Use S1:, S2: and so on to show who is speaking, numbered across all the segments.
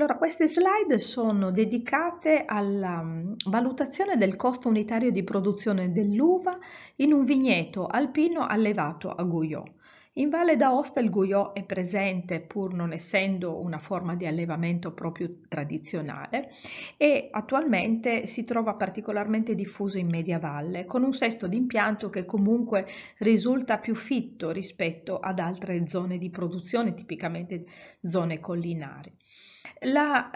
S1: Allora, queste slide sono dedicate alla mm, valutazione del costo unitario di produzione dell'uva in un vigneto alpino allevato a Guyot. In Valle d'Aosta il Guyot è presente pur non essendo una forma di allevamento proprio tradizionale e attualmente si trova particolarmente diffuso in media valle con un sesto di impianto che comunque risulta più fitto rispetto ad altre zone di produzione, tipicamente zone collinari. La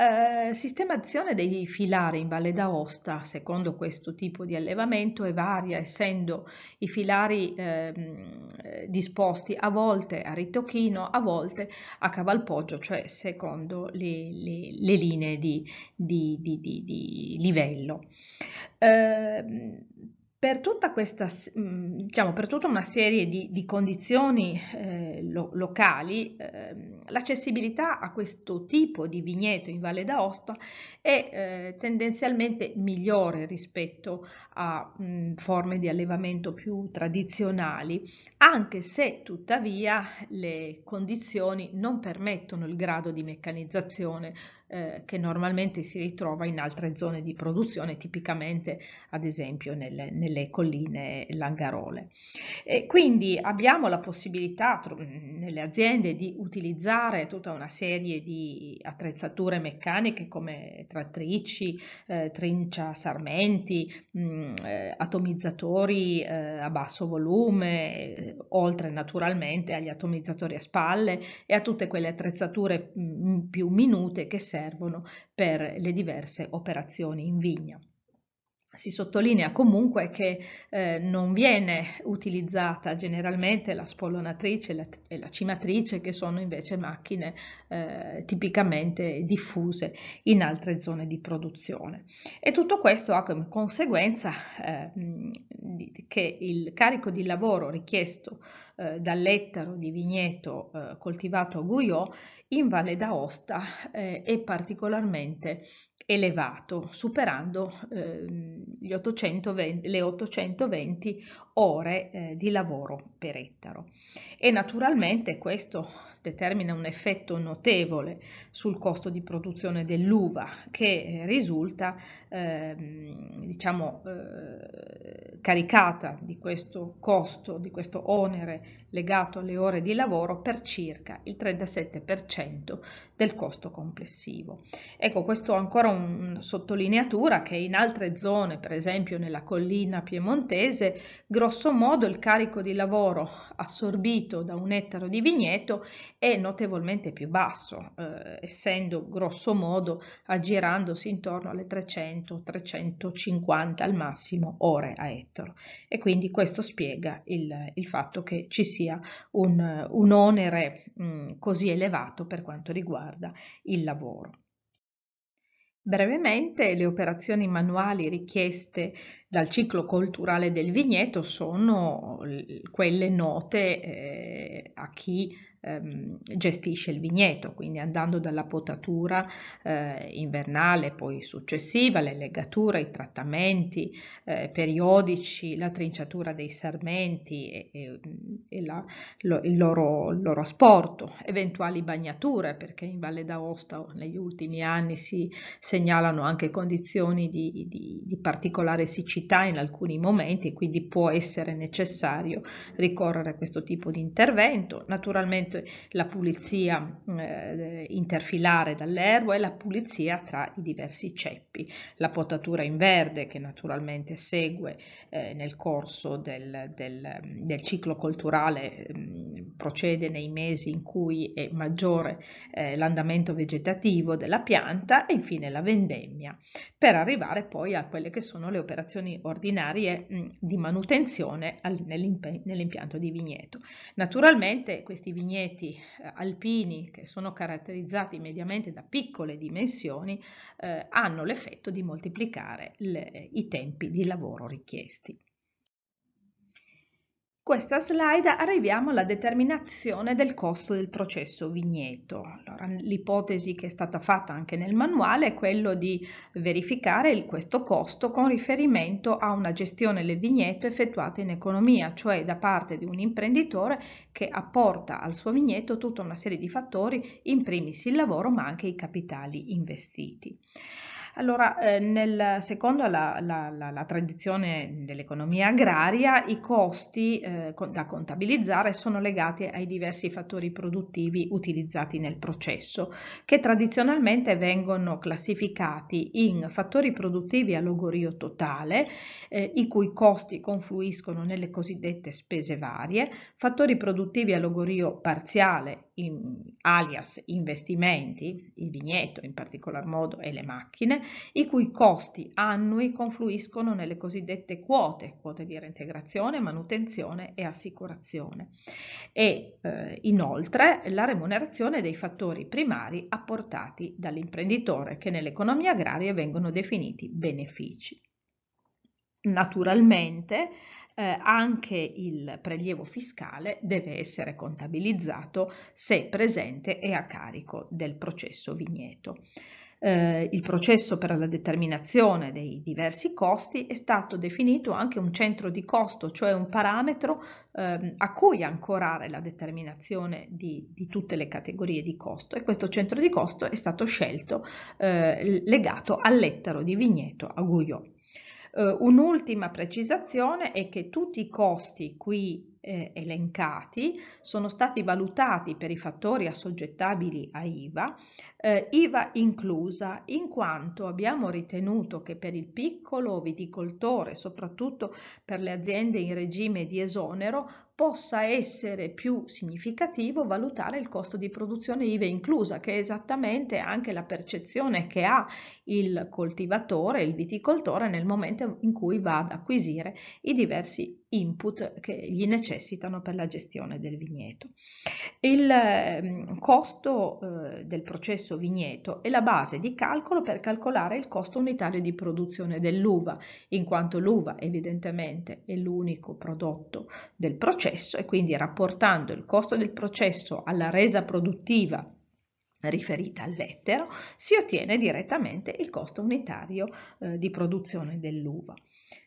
S1: eh, sistemazione dei filari in Valle d'Aosta, secondo questo tipo di allevamento, è varia, essendo i filari eh, disposti a volte a ritocchino, a volte a cavalpoggio, cioè secondo le, le, le linee di, di, di, di livello. Eh, per tutta questa, mm, diciamo, per tutta una serie di, di condizioni eh, lo, locali, eh, l'accessibilità a questo tipo di vigneto in Valle d'Aosta è eh, tendenzialmente migliore rispetto a mh, mm, forme di allevamento più tradizionali, anche se tuttavia le condizioni non permettono il grado di meccanizzazione eh, che normalmente si ritrova in altre zone di produzione, tipicamente ad esempio nelle, nelle colline langarole. E quindi abbiamo la possibilità nelle aziende di utilizzare tutta una serie di attrezzature meccaniche come trattrici, eh, trincia sarmenti, mh, mm, eh, atomizzatori eh, a basso volume, eh, oltre naturalmente agli atomizzatori a spalle e a tutte quelle attrezzature mh, mm, più minute che servono servono per le diverse operazioni in vigna si sottolinea comunque che eh, non viene utilizzata generalmente la spollonatrice e la, e la cimatrice che sono invece macchine eh, tipicamente diffuse in altre zone di produzione e tutto questo ha come conseguenza eh, che il carico di lavoro richiesto eh, dall'ettaro di vigneto eh, coltivato a Guyot in Valle d'Aosta è eh, particolarmente elevato, superando eh, 820, le 820 ore eh, di lavoro per ettaro. E naturalmente questo determina un effetto notevole sul costo di produzione dell'uva che eh, risulta eh, diciamo, eh, caricata di questo costo, di questo onere legato alle ore di lavoro per circa il 37% del costo complessivo. Ecco, questo ancora una sottolineatura che in altre zone, per esempio nella collina piemontese, grosso modo il carico di lavoro assorbito da un ettaro di vigneto è notevolmente più basso, eh, essendo grosso modo aggirandosi intorno alle 300-350 al massimo ore a ettaro. E quindi questo spiega il, il fatto che ci sia un, un onere mh, mm, così elevato per quanto riguarda il lavoro. Brevemente, le operazioni manuali richieste dal ciclo colturale del vigneto sono quelle note eh, a chi ehm, gestisce il vigneto, quindi andando dalla potatura eh, invernale, poi successiva, le legature, i trattamenti eh, periodici, la trinciatura dei sarmenti e, e, e la, lo, il, loro, loro, asporto, eventuali bagnature, perché in Valle d'Aosta negli ultimi anni si segnalano anche condizioni di, di, di particolare siccità in alcuni momenti, quindi può essere necessario ricorrere a questo tipo di intervento. Naturalmente ovviamente la pulizia mm, eh, interfilare dall'erba e la pulizia tra i diversi ceppi, la potatura in verde che naturalmente segue eh, nel corso del, del, mm, del ciclo colturale, mh, mm, procede nei mesi in cui è maggiore eh, l'andamento vegetativo della pianta e infine la vendemmia, per arrivare poi a quelle che sono le operazioni ordinarie mh, di manutenzione al, nell'impianto di vigneto. Naturalmente questi vigneti pianeti eh, alpini che sono caratterizzati mediamente da piccole dimensioni eh, hanno l'effetto di moltiplicare le, i tempi di lavoro richiesti questa slide arriviamo alla determinazione del costo del processo vigneto. Allora, l'ipotesi che è stata fatta anche nel manuale è quello di verificare il, questo costo con riferimento a una gestione del vigneto effettuata in economia, cioè da parte di un imprenditore che apporta al suo vigneto tutta una serie di fattori, in primis il lavoro ma anche i capitali investiti. Allora, eh, nel, secondo la, la, la, la tradizione dell'economia agraria, i costi eh, da contabilizzare sono legati ai diversi fattori produttivi utilizzati nel processo, che tradizionalmente vengono classificati in fattori produttivi a logorio totale, eh, i cui costi confluiscono nelle cosiddette spese varie, fattori produttivi a logorio parziale, in, alias investimenti, il vigneto in particolar modo e le macchine, i cui costi annui confluiscono nelle cosiddette quote, quote di reintegrazione, manutenzione e assicurazione. E eh, inoltre la remunerazione dei fattori primari apportati dall'imprenditore, che nell'economia agraria vengono definiti benefici. Naturalmente eh, anche il prelievo fiscale deve essere contabilizzato se presente e a carico del processo vigneto eh, il processo per la determinazione dei diversi costi è stato definito anche un centro di costo, cioè un parametro eh, a cui ancorare la determinazione di, di, tutte le categorie di costo e questo centro di costo è stato scelto eh, legato all'ettaro di vigneto a Guyot. Uh, un'ultima precisazione è che tutti i costi qui eh, elencati sono stati valutati per i fattori assoggettabili a IVA, eh, IVA inclusa, in quanto abbiamo ritenuto che per il piccolo viticoltore, soprattutto per le aziende in regime di esonero, possa essere più significativo valutare il costo di produzione IVE inclusa, che è esattamente anche la percezione che ha il coltivatore, il viticoltore nel momento in cui va ad acquisire i diversi input che gli necessitano per la gestione del vigneto. Il ehm, costo eh, del processo vigneto è la base di calcolo per calcolare il costo unitario di produzione dell'uva, in quanto l'uva evidentemente è l'unico prodotto del processo processo e quindi rapportando il costo del processo alla resa produttiva riferita all'etero, si ottiene direttamente il costo unitario eh, di produzione dell'uva.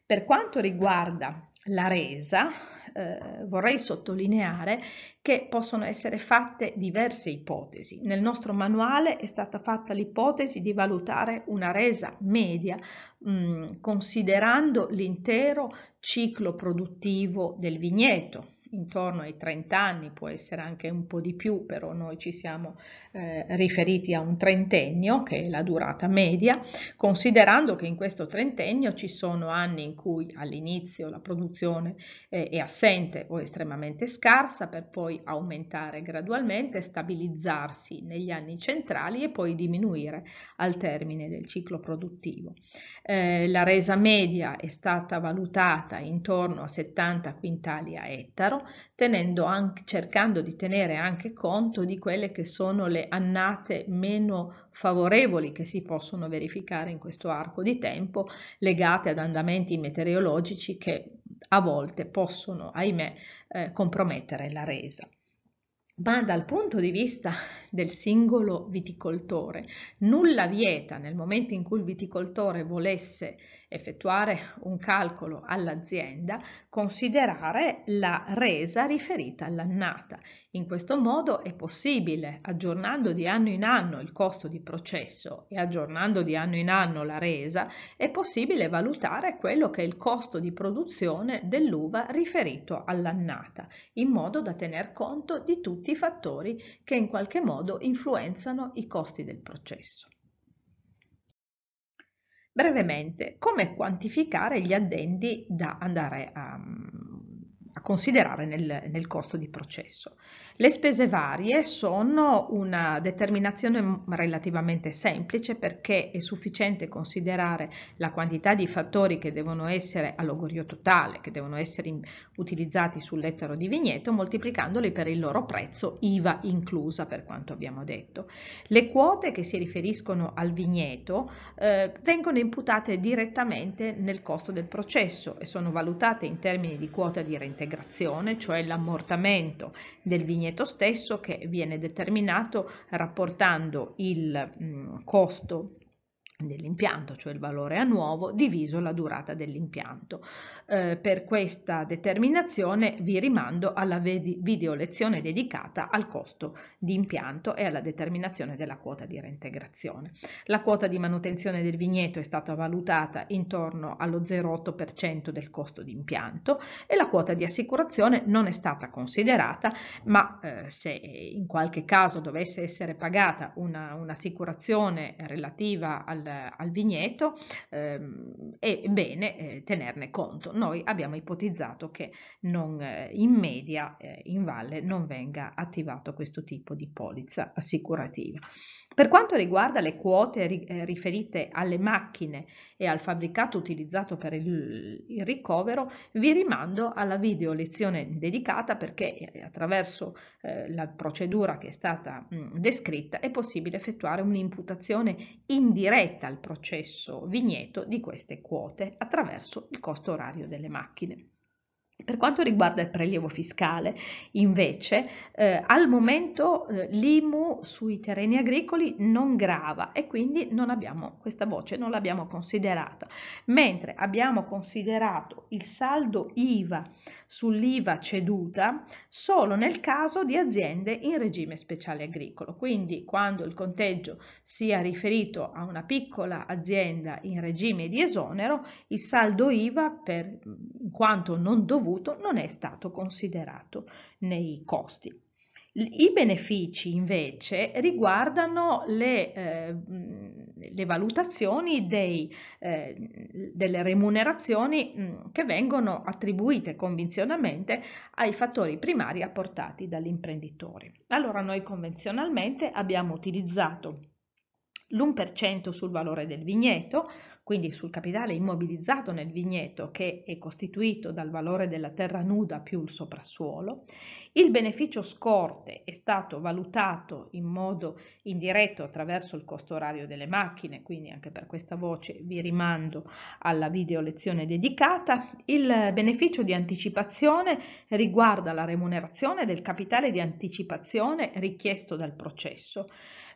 S1: Per quanto riguarda la resa, eh, vorrei sottolineare che possono essere fatte diverse ipotesi. Nel nostro manuale è stata fatta l'ipotesi di valutare una resa media mh, mm, considerando l'intero ciclo produttivo del vigneto, intorno ai 30 anni, può essere anche un po' di più, però noi ci siamo eh, riferiti a un trentennio, che è la durata media, considerando che in questo trentennio ci sono anni in cui all'inizio la produzione eh, è assente o estremamente scarsa, per poi aumentare gradualmente, stabilizzarsi negli anni centrali e poi diminuire al termine del ciclo produttivo. Eh, la resa media è stata valutata intorno a 70 quintali a ettaro, numero, anche, cercando di tenere anche conto di quelle che sono le annate meno favorevoli che si possono verificare in questo arco di tempo, legate ad andamenti meteorologici che a volte possono, ahimè, eh, compromettere la resa ma dal punto di vista del singolo viticoltore nulla vieta nel momento in cui il viticoltore volesse effettuare un calcolo all'azienda considerare la resa riferita all'annata. In questo modo è possibile, aggiornando di anno in anno il costo di processo e aggiornando di anno in anno la resa, è possibile valutare quello che è il costo di produzione dell'uva riferito all'annata, in modo da tener conto di tutti tutti i fattori che in qualche modo influenzano i costi del processo. Brevemente, come quantificare gli addendi da andare a considerare nel, nel costo di processo. Le spese varie sono una determinazione relativamente semplice perché è sufficiente considerare la quantità di fattori che devono essere a logorio totale, che devono essere in, utilizzati sull'ettaro di vigneto, moltiplicandoli per il loro prezzo, IVA inclusa per quanto abbiamo detto. Le quote che si riferiscono al vigneto eh, vengono imputate direttamente nel costo del processo e sono valutate in termini di quota di reintegrazione migrazione, cioè l'ammortamento del vigneto stesso che viene determinato rapportando il mh, costo dell'impianto, cioè il valore a nuovo, diviso la durata dell'impianto. Eh, per questa determinazione vi rimando alla video lezione dedicata al costo di impianto e alla determinazione della quota di reintegrazione. La quota di manutenzione del vigneto è stata valutata intorno allo 0,8% del costo di impianto e la quota di assicurazione non è stata considerata, ma eh, se in qualche caso dovesse essere pagata una, un'assicurazione relativa al al vigneto ehm, è bene eh, tenerne conto. Noi abbiamo ipotizzato che non, eh, in media eh, in valle non venga attivato questo tipo di polizza assicurativa. Per quanto riguarda le quote ri, eh, riferite alle macchine e al fabbricato utilizzato per il, il ricovero, vi rimando alla video lezione dedicata perché eh, attraverso eh, la procedura che è stata mh, mm, descritta è possibile effettuare un'imputazione indiretta diretta al processo vigneto di queste quote attraverso il costo orario delle macchine. Per quanto riguarda il prelievo fiscale, invece, eh, al momento eh, l'IMU sui terreni agricoli non grava e quindi non abbiamo questa voce, non l'abbiamo considerata, mentre abbiamo considerato il saldo IVA sull'IVA ceduta solo nel caso di aziende in regime speciale agricolo, quindi quando il conteggio sia riferito a una piccola azienda in regime di esonero, il saldo IVA per in quanto non dovuto avuto non è stato considerato nei costi. I benefici invece riguardano le, eh, le valutazioni dei, eh, delle remunerazioni mm, che vengono attribuite convinzionalmente ai fattori primari apportati dall'imprenditore. Allora noi convenzionalmente abbiamo utilizzato l'1% sul valore del vigneto, quindi sul capitale immobilizzato nel vigneto che è costituito dal valore della terra nuda più il soprassuolo. Il beneficio scorte è stato valutato in modo indiretto attraverso il costo orario delle macchine, quindi anche per questa voce vi rimando alla video lezione dedicata. Il beneficio di anticipazione riguarda la remunerazione del capitale di anticipazione richiesto dal processo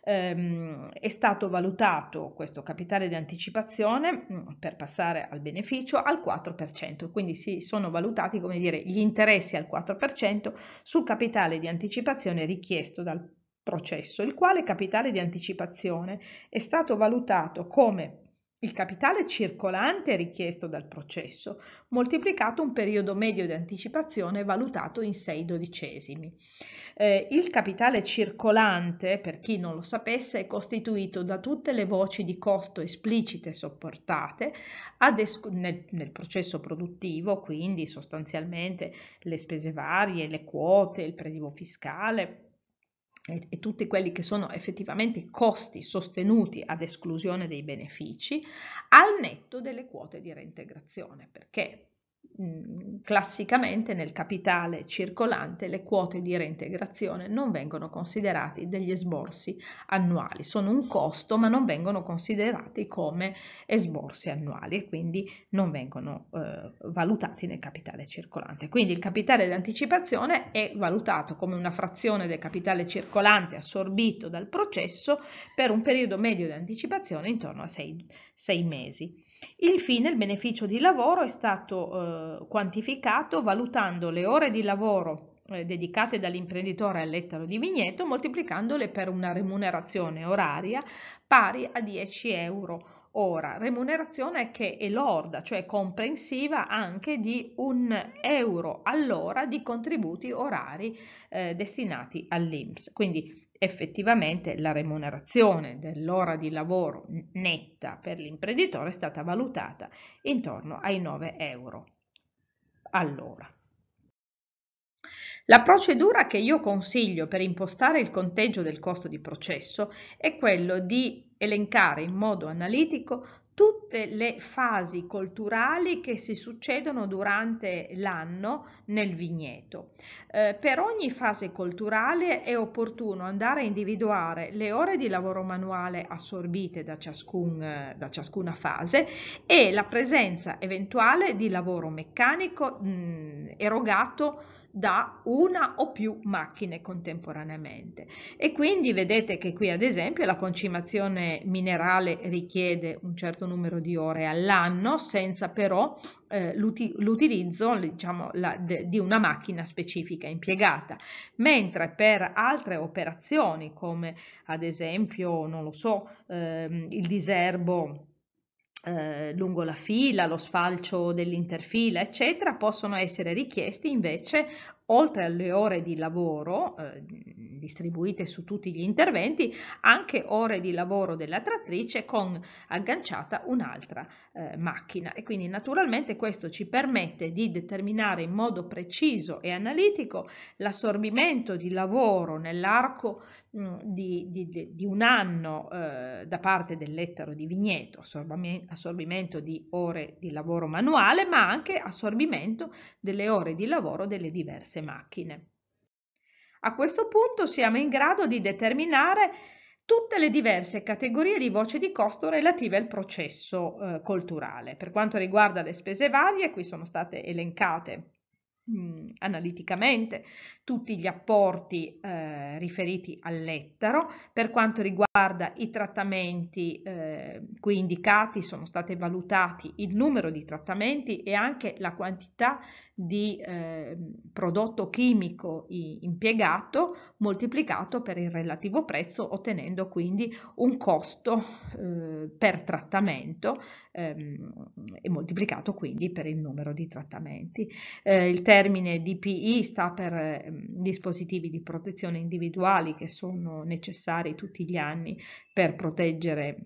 S1: ehm, è stato valutato questo capitale di anticipazione mm, per passare al beneficio al 4%, quindi si sono valutati come dire, gli interessi al 4% sul capitale di anticipazione richiesto dal processo, il quale capitale di anticipazione è stato valutato come il capitale circolante richiesto dal processo, moltiplicato un periodo medio di anticipazione valutato in 6 dodicesimi. Eh, il capitale circolante, per chi non lo sapesse, è costituito da tutte le voci di costo esplicite sopportate es- nel, nel processo produttivo, quindi sostanzialmente le spese varie, le quote, il prelievo fiscale, e, e tutti quelli che sono effettivamente i costi sostenuti ad esclusione dei benefici, al netto delle quote di reintegrazione, perché Mm, classicamente nel capitale circolante le quote di reintegrazione non vengono considerati degli esborsi annuali, sono un costo ma non vengono considerati come esborsi annuali e quindi non vengono eh, valutati nel capitale circolante. Quindi il capitale di anticipazione è valutato come una frazione del capitale circolante assorbito dal processo per un periodo medio di anticipazione intorno a sei, sei mesi. Infine il beneficio di lavoro è stato eh, eh, quantificato valutando le ore di lavoro eh, dedicate dall'imprenditore all'ettaro di vigneto moltiplicandole per una remunerazione oraria pari a 10 euro ora, remunerazione che è lorda, cioè comprensiva anche di un euro all'ora di contributi orari eh, destinati all'IMSS. Quindi effettivamente la remunerazione dell'ora di lavoro netta per l'imprenditore è stata valutata intorno ai 9 euro all'ora. La procedura che io consiglio per impostare il conteggio del costo di processo è quello di elencare in modo analitico tutte le fasi colturali che si succedono durante l'anno nel vigneto. Eh, per ogni fase colturale è opportuno andare a individuare le ore di lavoro manuale assorbite da, ciascun, eh, da ciascuna fase e la presenza eventuale di lavoro meccanico mh, mm, erogato da una o più macchine contemporaneamente. E quindi vedete che qui ad esempio la concimazione minerale richiede un certo numero di ore all'anno senza però eh, l'utilizzo diciamo, di una macchina specifica impiegata, mentre per altre operazioni come ad esempio, non lo so, ehm, il diserbo eh, lungo la fila, lo sfalcio dell'interfila, eccetera, possono essere richiesti invece oltre alle ore di lavoro eh, distribuite su tutti gli interventi, anche ore di lavoro della trattrice con agganciata un'altra eh, macchina e quindi naturalmente questo ci permette di determinare in modo preciso e analitico l'assorbimento di lavoro nell'arco mm, di, di, di, un anno eh, da parte dell'ettaro di vigneto, assorbimento di ore di lavoro manuale, ma anche assorbimento delle ore di lavoro delle diverse diverse macchine. A questo punto siamo in grado di determinare tutte le diverse categorie di voce di costo relative al processo eh, culturale. Per quanto riguarda le spese varie, qui sono state elencate mh, analiticamente tutti gli apporti eh, riferiti all'ettaro. Per quanto riguarda i trattamenti eh, qui indicati, sono stati valutati il numero di trattamenti e anche la quantità di eh, prodotto chimico impiegato moltiplicato per il relativo prezzo, ottenendo quindi un costo eh, per trattamento ehm, e moltiplicato quindi per il numero di trattamenti. Eh, il terzo termine DPI sta per ehm, dispositivi di protezione individuali che sono necessari tutti gli anni per proteggere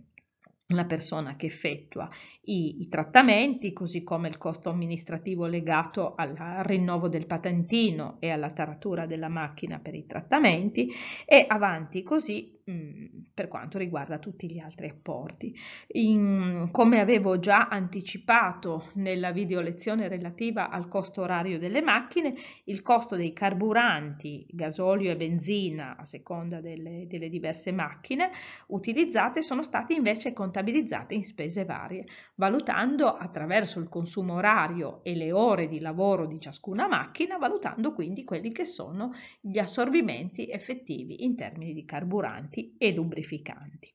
S1: la persona che effettua i, i, trattamenti, così come il costo amministrativo legato al rinnovo del patentino e alla taratura della macchina per i trattamenti e avanti così per quanto riguarda tutti gli altri apporti. In, come avevo già anticipato nella video lezione relativa al costo orario delle macchine, il costo dei carburanti, gasolio e benzina, a seconda delle, delle diverse macchine utilizzate, sono stati invece contabilizzati in spese varie, valutando attraverso il consumo orario e le ore di lavoro di ciascuna macchina, valutando quindi quelli che sono gli assorbimenti effettivi in termini di carburanti detersivanti e lubrificanti.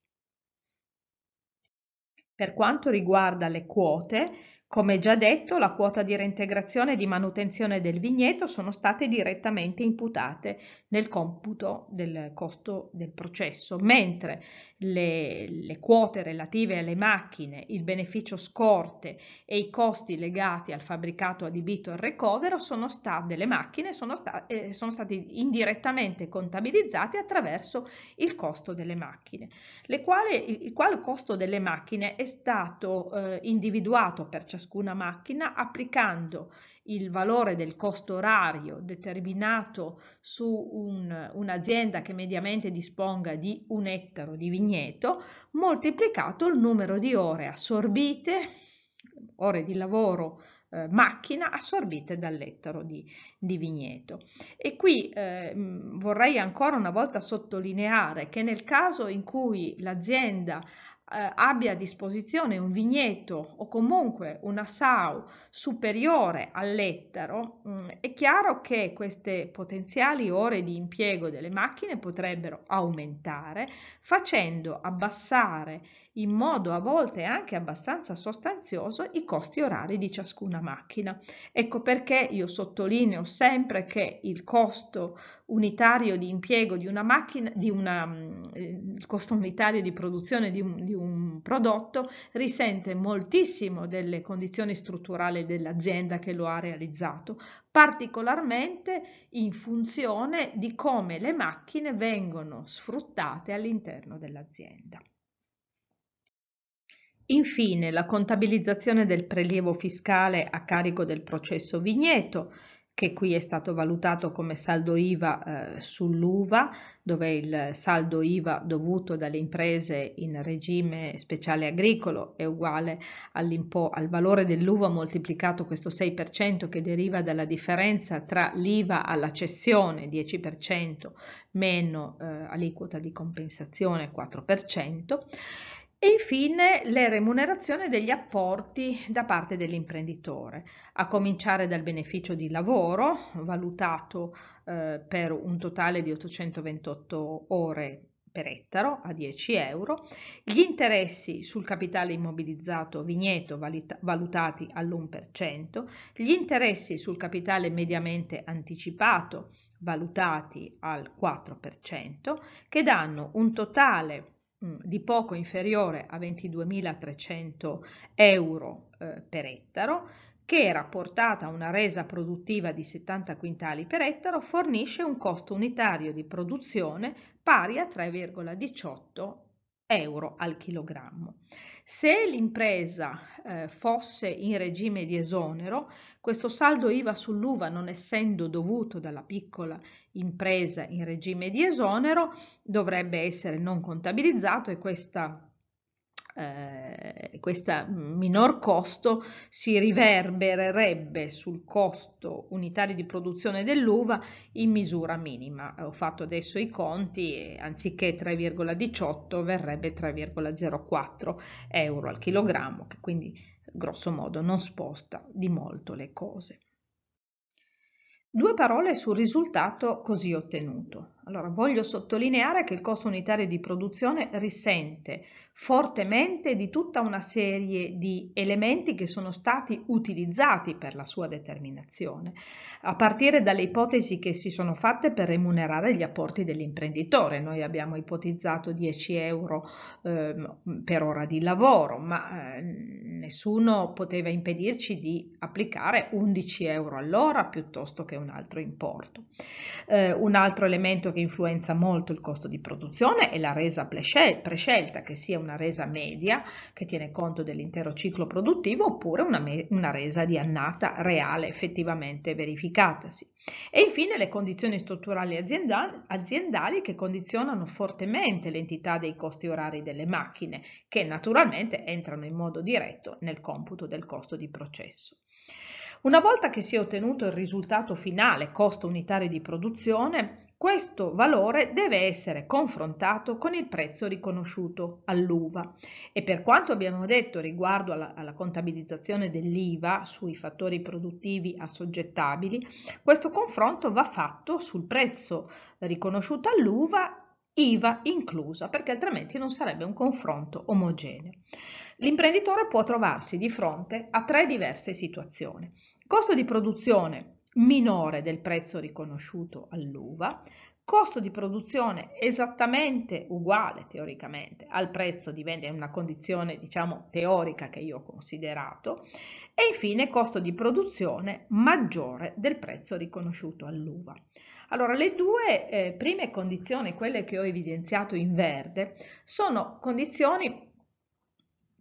S1: Per quanto riguarda le quote, come già detto, la quota di reintegrazione e di manutenzione del vigneto sono state direttamente imputate nel computo del costo del processo, mentre le, le, quote relative alle macchine, il beneficio scorte e i costi legati al fabbricato adibito al recovero sta, delle macchine sono, sta, eh, sono stati indirettamente contabilizzati attraverso il costo delle macchine, quale, il, il, quale costo delle macchine è stato eh, individuato per ciascuno ciascuna macchina applicando il valore del costo orario determinato su un, un'azienda che mediamente disponga di un ettaro di vigneto moltiplicato il numero di ore assorbite, ore di lavoro eh, macchina assorbite dall'ettaro di, di vigneto. E qui eh, vorrei ancora una volta sottolineare che nel caso in cui l'azienda eh, abbia a disposizione un vigneto o comunque una SAU superiore all'ettaro, mh, mm, è chiaro che queste potenziali ore di impiego delle macchine potrebbero aumentare facendo abbassare in modo a volte anche abbastanza sostanzioso i costi orari di ciascuna macchina. Ecco perché io sottolineo sempre che il costo unitario di impiego di una macchina, di una, mm, il costo unitario di produzione di un, di un prodotto risente moltissimo delle condizioni strutturali dell'azienda che lo ha realizzato, particolarmente in funzione di come le macchine vengono sfruttate all'interno dell'azienda. Infine la contabilizzazione del prelievo fiscale a carico del processo vigneto, che qui è stato valutato come saldo IVA eh, sull'UVA, dove il saldo IVA dovuto dalle imprese in regime speciale agricolo è uguale al valore dell'UVA moltiplicato questo 6% che deriva dalla differenza tra l'IVA alla cessione 10% meno eh, aliquota di compensazione 4%, e infine le remunerazioni degli apporti da parte dell'imprenditore, a cominciare dal beneficio di lavoro, valutato eh, per un totale di 828 ore per ettaro a 10 euro, gli interessi sul capitale immobilizzato vigneto valutati all'1%, gli interessi sul capitale mediamente anticipato valutati al 4%, che danno un totale di Mm, di poco inferiore a 22.300 euro eh, per ettaro, che rapportata a una resa produttiva di 70 quintali per ettaro fornisce un costo unitario di produzione pari a 3,18 euro al chilogrammo. Se l'impresa eh, fosse in regime di esonero, questo saldo IVA sull'uva non essendo dovuto dalla piccola impresa in regime di esonero, dovrebbe essere non contabilizzato e questa eh, questo minor costo si riverbererebbe sul costo unitario di produzione dell'uva in misura minima. Ho fatto adesso i conti e anziché 3,18 verrebbe 3,04 euro al chilogrammo, che quindi grosso modo non sposta di molto le cose. Due parole sul risultato così ottenuto. Allora, voglio sottolineare che il costo unitario di produzione risente fortemente di tutta una serie di elementi che sono stati utilizzati per la sua determinazione, a partire dalle ipotesi che si sono fatte per remunerare gli apporti dell'imprenditore. Noi abbiamo ipotizzato 10 euro eh, per ora di lavoro, ma eh, nessuno poteva impedirci di applicare 11 euro all'ora piuttosto che un altro importo. Eh, un altro elemento che che influenza molto il costo di produzione è la resa prescelta, che sia una resa media che tiene conto dell'intero ciclo produttivo oppure una, una resa di annata reale effettivamente verificatasi. E infine le condizioni strutturali aziendali, aziendali che condizionano fortemente l'entità dei costi orari delle macchine, che naturalmente entrano in modo diretto nel computo del costo di processo. Una volta che si è ottenuto il risultato finale, costo unitario di produzione, questo valore deve essere confrontato con il prezzo riconosciuto all'uva e per quanto abbiamo detto riguardo alla, alla contabilizzazione dell'IVA sui fattori produttivi assoggettabili, questo confronto va fatto sul prezzo riconosciuto all'uva IVA inclusa, perché altrimenti non sarebbe un confronto omogeneo. L'imprenditore può trovarsi di fronte a tre diverse situazioni. Costo di produzione minore del prezzo riconosciuto all'uva, costo di produzione esattamente uguale teoricamente al prezzo di vendita, è una condizione diciamo teorica che io ho considerato, e infine costo di produzione maggiore del prezzo riconosciuto all'uva. Allora le due eh, prime condizioni, quelle che ho evidenziato in verde, sono condizioni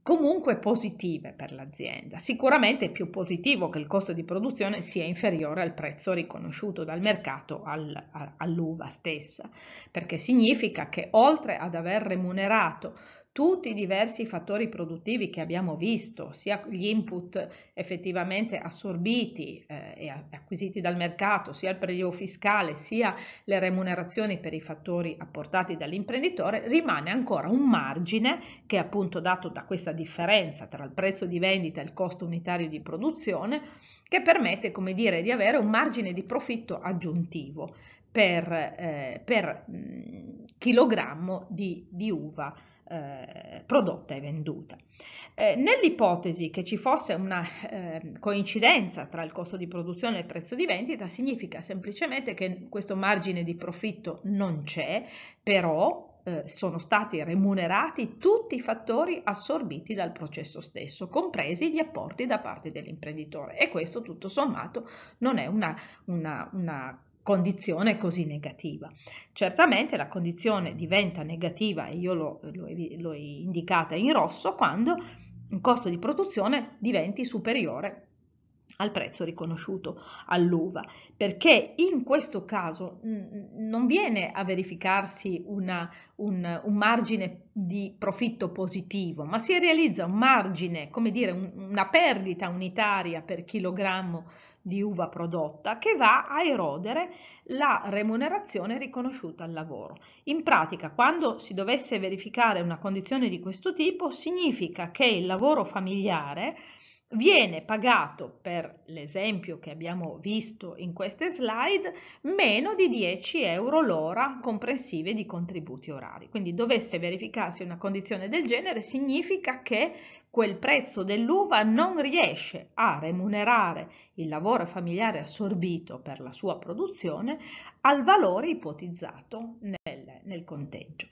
S1: comunque positive per l'azienda. Sicuramente è più positivo che il costo di produzione sia inferiore al prezzo riconosciuto dal mercato al, a, all'uva stessa, perché significa che oltre ad aver remunerato tutti i diversi fattori produttivi che abbiamo visto, sia gli input effettivamente assorbiti eh, e acquisiti dal mercato, sia il prelievo fiscale, sia le remunerazioni per i fattori apportati dall'imprenditore, rimane ancora un margine che è appunto dato da questa differenza tra il prezzo di vendita e il costo unitario di produzione che permette, come dire, di avere un margine di profitto aggiuntivo per, eh, per mh, chilogrammo di, di uva eh, prodotta e venduta. Eh, Nell'ipotesi che ci fosse una eh, coincidenza tra il costo di produzione e il prezzo di vendita, significa semplicemente che questo margine di profitto non c'è, però eh, sono stati remunerati tutti i fattori assorbiti dal processo stesso, compresi gli apporti da parte dell'imprenditore e questo tutto sommato non è una, una, una condizione così negativa. Certamente la condizione diventa negativa, e io l'ho, l'ho, l'ho indicata in rosso, quando il costo di produzione diventi superiore al prezzo riconosciuto all'uva, perché in questo caso non viene a verificarsi una, un, un, margine di profitto positivo, ma si realizza un margine, come dire, un, una perdita unitaria per chilogrammo di uva prodotta che va a erodere la remunerazione riconosciuta al lavoro. In pratica, quando si dovesse verificare una condizione di questo tipo, significa che il lavoro familiare viene pagato per l'esempio che abbiamo visto in queste slide meno di 10 euro l'ora comprensive di contributi orari. Quindi dovesse verificarsi una condizione del genere significa che quel prezzo dell'uva non riesce a remunerare il lavoro familiare assorbito per la sua produzione al valore ipotizzato nel, nel conteggio.